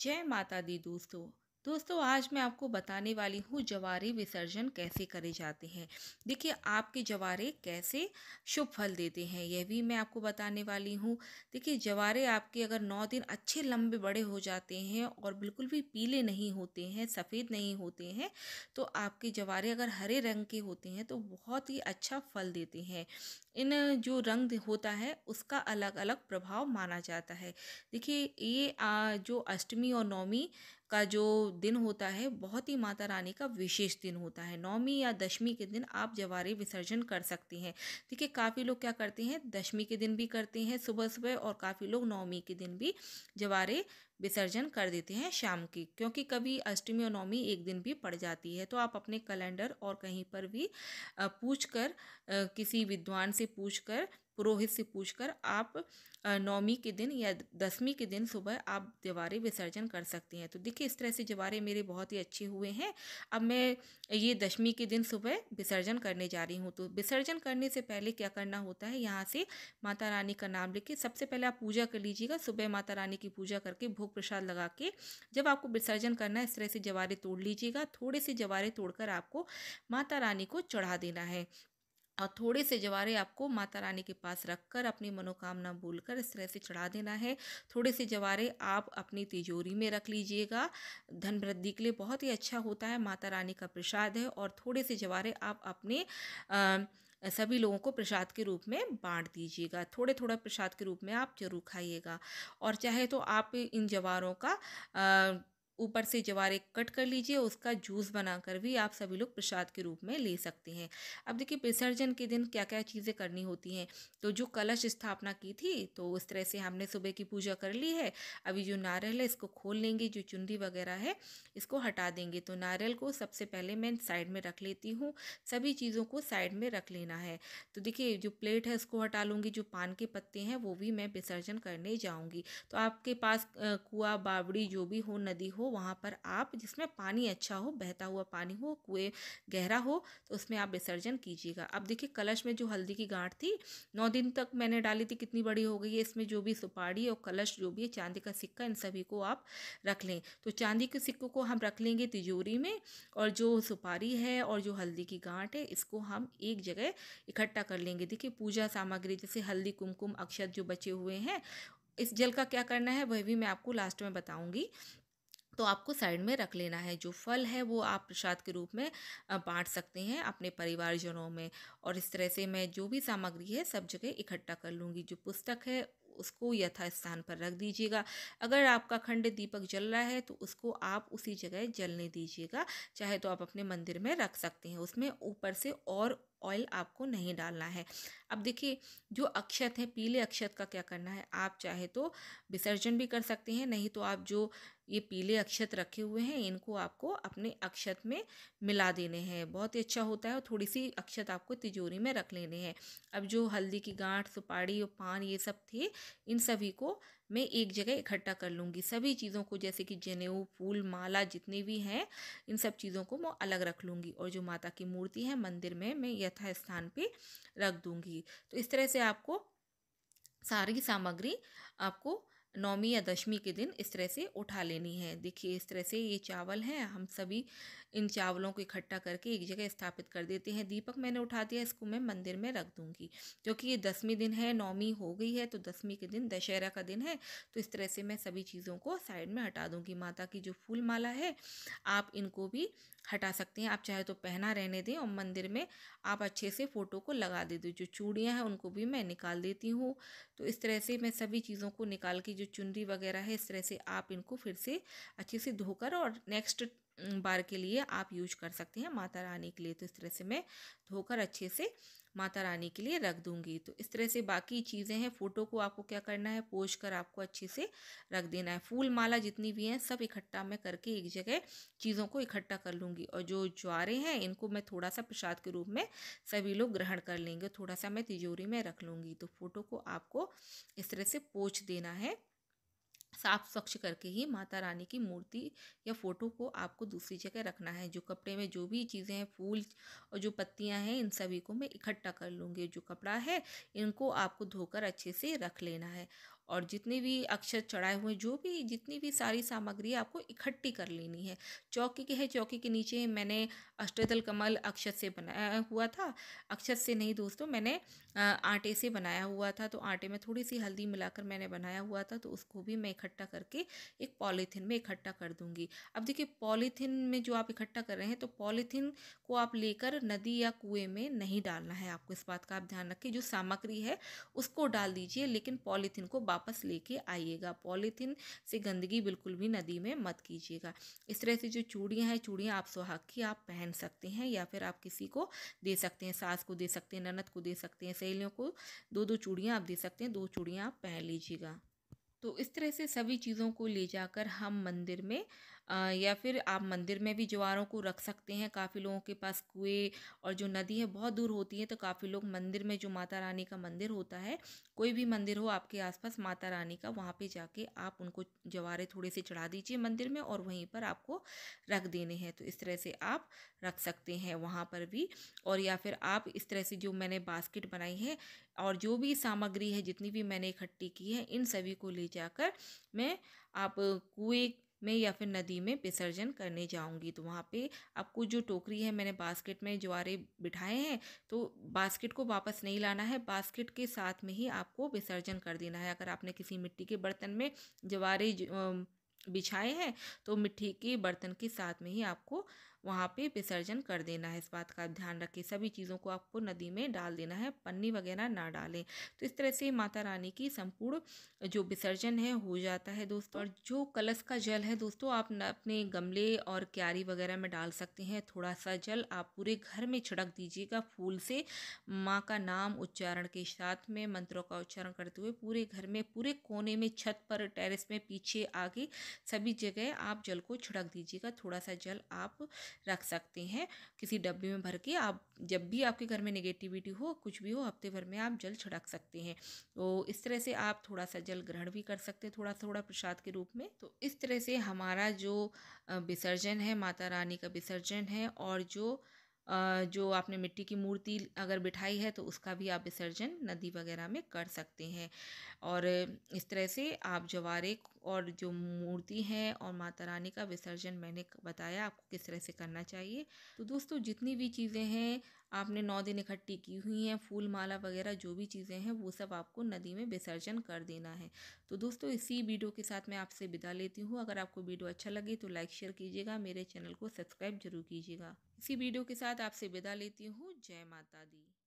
जय माता दी दोस्तों दोस्तों आज मैं आपको बताने वाली हूँ जवारे विसर्जन कैसे करे जाते हैं देखिए आपके जवारे कैसे शुभ फल देते हैं यह भी मैं आपको बताने वाली हूँ देखिए जवारे आपके अगर नौ दिन अच्छे लंबे बड़े हो जाते हैं और बिल्कुल भी पीले नहीं होते हैं सफ़ेद नहीं होते हैं तो आपके जवारे अगर हरे रंग के होते हैं तो बहुत ही अच्छा फल देते हैं इन जो रंग होता है उसका अलग अलग प्रभाव माना जाता है देखिए ये जो अष्टमी और नौमी का जो दिन होता है बहुत ही माता रानी का विशेष दिन होता है नौमी या दशमी के दिन आप जवारे विसर्जन कर सकते हैं ठीक है काफ़ी लोग क्या करते हैं दशमी के दिन भी करते हैं सुबह सुबह और काफ़ी लोग नौमी के दिन भी जवारे विसर्जन कर देते हैं शाम की क्योंकि कभी अष्टमी और नौमी एक दिन भी पड़ जाती है तो आप अपने कैलेंडर और कहीं पर भी पूछ कर किसी विद्वान से पूछ कर पुरोहित से पूछकर आप नौमी के दिन या दसवीं के दिन सुबह आप जवारे विसर्जन कर सकते हैं तो देखिए इस तरह से जवारे मेरे बहुत ही अच्छे हुए हैं अब मैं ये दशमी के दिन सुबह विसर्जन करने जा रही हूँ तो विसर्जन करने से पहले क्या करना होता है यहाँ से माता रानी का नाम लेके सबसे पहले आप पूजा कर लीजिएगा सुबह माता रानी की पूजा करके भोग प्रसाद लगा के जब आपको विसर्जन करना है इस तरह से जवारे तोड़ लीजिएगा थोड़े से जवारे तोड़कर आपको माता रानी को चढ़ा देना है और थोड़े से जवारे आपको माता रानी के पास रखकर अपनी मनोकामना बोलकर इस तरह से चढ़ा देना है थोड़े से जवारे आप अपनी तिजोरी में रख लीजिएगा धन वृद्धि के लिए बहुत ही अच्छा होता है माता रानी का प्रसाद है और थोड़े से जवारे आप अपने सभी लोगों को प्रसाद के रूप में बांट दीजिएगा थोड़े थोड़ा प्रसाद के रूप में आप जरूर खाइएगा और चाहे तो आप इन जवारों का आ, ऊपर से जवारे कट कर लीजिए उसका जूस बनाकर भी आप सभी लोग प्रसाद के रूप में ले सकते हैं अब देखिए विसर्जन के दिन क्या क्या चीज़ें करनी होती हैं तो जो कलश स्थापना की थी तो उस तरह से हमने सुबह की पूजा कर ली है अभी जो नारियल है इसको खोल लेंगे जो चुंदी वगैरह है इसको हटा देंगे तो नारियल को सबसे पहले मैं साइड में रख लेती हूँ सभी चीज़ों को साइड में रख लेना है तो देखिए जो प्लेट है उसको हटा लूँगी जो पान के पत्ते हैं वो भी मैं विसर्जन करने जाऊँगी तो आपके पास कुआ बावड़ी जो भी हो नदी हो वहाँ पर आप जिसमें पानी अच्छा हो बहता हुआ पानी हो कुएँ गहरा हो तो उसमें आप विसर्जन कीजिएगा अब देखिए कलश में जो हल्दी की गांठ थी नौ दिन तक मैंने डाली थी कितनी बड़ी हो गई है इसमें जो भी सुपारी और कलश जो भी है चांदी का सिक्का इन सभी को आप रख लें तो चांदी के सिक्कों को हम रख लेंगे तिजोरी में और जो सुपारी है और जो हल्दी की गांठ है इसको हम एक जगह इकट्ठा कर लेंगे देखिए पूजा सामग्री जैसे हल्दी कुमकुम अक्षत जो बचे हुए हैं इस जल का क्या करना है वह भी मैं आपको लास्ट में बताऊंगी तो आपको साइड में रख लेना है जो फल है वो आप प्रसाद के रूप में बांट सकते हैं अपने परिवारजनों में और इस तरह से मैं जो भी सामग्री है सब जगह इकट्ठा कर लूँगी जो पुस्तक है उसको यथास्थान पर रख दीजिएगा अगर आपका खंड दीपक जल रहा है तो उसको आप उसी जगह जलने दीजिएगा चाहे तो आप अपने मंदिर में रख सकते हैं उसमें ऊपर से और ऑयल आपको नहीं डालना है अब देखिए जो अक्षत है पीले अक्षत का क्या करना है आप चाहे तो विसर्जन भी कर सकते हैं नहीं तो आप जो ये पीले अक्षत रखे हुए हैं इनको आपको अपने अक्षत में मिला देने हैं बहुत ही अच्छा होता है और थोड़ी सी अक्षत आपको तिजोरी में रख लेने हैं अब जो हल्दी की गांठ सुपारी और पान ये सब थे इन सभी को मैं एक जगह इकट्ठा कर लूँगी सभी चीज़ों को जैसे कि जनेऊ फूल माला जितने भी हैं इन सब चीज़ों को मैं अलग रख लूँगी और जो माता की मूर्ति है मंदिर में मैं ये यथा स्थान पे रख दूंगी तो इस तरह से आपको सारी सामग्री आपको नौमी या दशमी के दिन इस तरह से उठा लेनी है देखिए इस तरह से ये चावल हैं हम सभी इन चावलों को इकट्ठा करके एक जगह स्थापित कर देते हैं दीपक मैंने उठा दिया इसको मैं मंदिर में रख दूंगी क्योंकि ये दसवीं दिन है नौमी हो गई है तो दसवीं के दिन दशहरा का दिन है तो इस तरह से मैं सभी चीज़ों को साइड में हटा दूंगी माता की जो फूल माला है आप इनको भी हटा सकते हैं आप चाहे तो पहना रहने दें और मंदिर में आप अच्छे से फ़ोटो को लगा दे दो जो चूड़ियाँ हैं उनको भी मैं निकाल देती हूँ तो इस तरह से मैं सभी चीज़ों को निकाल के जो चुनरी वगैरह है इस तरह से आप इनको फिर से अच्छे से धोकर और नेक्स्ट बार के लिए आप यूज कर सकते हैं माता रानी के लिए तो इस तरह से मैं धोकर अच्छे से माता रानी के लिए रख दूंगी तो इस तरह से बाकी चीज़ें हैं फ़ोटो को आपको क्या करना है पोज कर आपको अच्छे से रख देना है फूल माला जितनी भी हैं सब इकट्ठा मैं करके एक जगह चीज़ों को इकट्ठा कर लूँगी और जो ज्वारे हैं इनको मैं थोड़ा सा प्रसाद के रूप में सभी लोग ग्रहण कर लेंगे थोड़ा सा मैं तिजोरी में रख लूँगी तो फ़ोटो को आपको इस तरह से पोछ देना है साफ स्वच्छ करके ही माता रानी की मूर्ति या फ़ोटो को आपको दूसरी जगह रखना है जो कपड़े में जो भी चीज़ें हैं फूल और जो पत्तियां हैं इन सभी को मैं इकट्ठा कर लूँगी जो कपड़ा है इनको आपको धोकर अच्छे से रख लेना है और जितने भी अक्षर चढ़ाए हुए जो भी जितनी भी सारी सामग्री आपको इकट्ठी कर लेनी है चौकी के है चौकी के नीचे मैंने अष्टदल कमल अक्षत से बनाया हुआ था अक्षत से नहीं दोस्तों मैंने आटे से बनाया हुआ था तो आटे में थोड़ी सी हल्दी मिलाकर मैंने बनाया हुआ था तो उसको भी मैं इकट्ठा करके एक पॉलीथीन में इकट्ठा कर दूँगी अब देखिए पॉलीथीन में जो आप इकट्ठा कर रहे हैं तो पॉलीथीन को आप लेकर नदी या कुएँ में नहीं डालना है आपको इस बात का आप ध्यान रखें जो सामग्री है उसको डाल दीजिए लेकिन पॉलीथीन को वापस लेके आइएगा पॉलीथीन से गंदगी बिल्कुल भी नदी में मत कीजिएगा इस तरह से जो चूड़ियाँ हैं चूड़ियाँ आप सुहाग की आप पहन सकते हैं या फिर आप किसी को दे सकते हैं सास को दे सकते हैं ननद को दे सकते हैं सहेलियों को दो दो चूड़ियाँ आप दे सकते हैं दो चूड़ियाँ आप पहन लीजिएगा तो इस तरह से सभी चीज़ों को ले जाकर हम मंदिर में आ, या फिर आप मंदिर में भी ज्वारों को रख सकते हैं काफ़ी लोगों के पास कुएँ और जो नदी है बहुत दूर होती है तो काफ़ी लोग मंदिर में जो माता रानी का मंदिर होता है कोई भी मंदिर हो आपके आसपास माता रानी का वहाँ पे जाके आप उनको ज्वारे थोड़े से चढ़ा दीजिए मंदिर में और वहीं पर आपको रख देने हैं तो इस तरह से आप रख सकते हैं वहाँ पर भी और या फिर आप इस तरह से जो मैंने बास्केट बनाई है और जो भी सामग्री है जितनी भी मैंने इकट्ठी की है इन सभी को ले जाकर मैं आप कुएँ में या फिर नदी में विसर्जन करने जाऊंगी तो वहाँ पे आपको जो टोकरी है मैंने बास्केट में ज्वारे बिठाए हैं तो बास्केट को वापस नहीं लाना है बास्केट के साथ में ही आपको विसर्जन कर देना है अगर आपने किसी मिट्टी के बर्तन में ज्वारे बिछाए हैं तो मिट्टी के बर्तन के साथ में ही आपको वहाँ पे विसर्जन कर देना है इस बात का ध्यान रखें सभी चीज़ों को आपको नदी में डाल देना है पन्नी वगैरह ना डालें तो इस तरह से माता रानी की संपूर्ण जो विसर्जन है हो जाता है दोस्तों और जो कलश का जल है दोस्तों आप अपने गमले और क्यारी वगैरह में डाल सकते हैं थोड़ा सा जल आप पूरे घर में छिड़क दीजिएगा फूल से माँ का नाम उच्चारण के साथ में मंत्रों का उच्चारण करते हुए पूरे घर में पूरे कोने में छत पर टेरिस में पीछे आगे सभी जगह आप जल को छिड़क दीजिएगा थोड़ा सा जल आप रख सकते हैं किसी डब्बे में भर के आप जब भी आपके घर में नेगेटिविटी हो कुछ भी हो हफ्ते भर में आप जल छिड़क सकते हैं तो इस तरह से आप थोड़ा सा जल ग्रहण भी कर सकते हैं थोड़ा थोड़ा प्रसाद के रूप में तो इस तरह से हमारा जो विसर्जन है माता रानी का विसर्जन है और जो जो आपने मिट्टी की मूर्ति अगर बिठाई है तो उसका भी आप विसर्जन नदी वगैरह में कर सकते हैं और इस तरह से आप जवारे और जो मूर्ति है और माता रानी का विसर्जन मैंने बताया आपको किस तरह से करना चाहिए तो दोस्तों जितनी भी चीज़ें हैं आपने नौ दिन इकट्ठी की हुई हैं फूल माला वगैरह जो भी चीज़ें हैं वो सब आपको नदी में विसर्जन कर देना है तो दोस्तों इसी वीडियो के साथ मैं आपसे विदा लेती हूँ अगर आपको वीडियो अच्छा लगे तो लाइक शेयर कीजिएगा मेरे चैनल को सब्सक्राइब जरूर कीजिएगा इसी वीडियो के साथ आपसे विदा लेती हूँ जय माता दी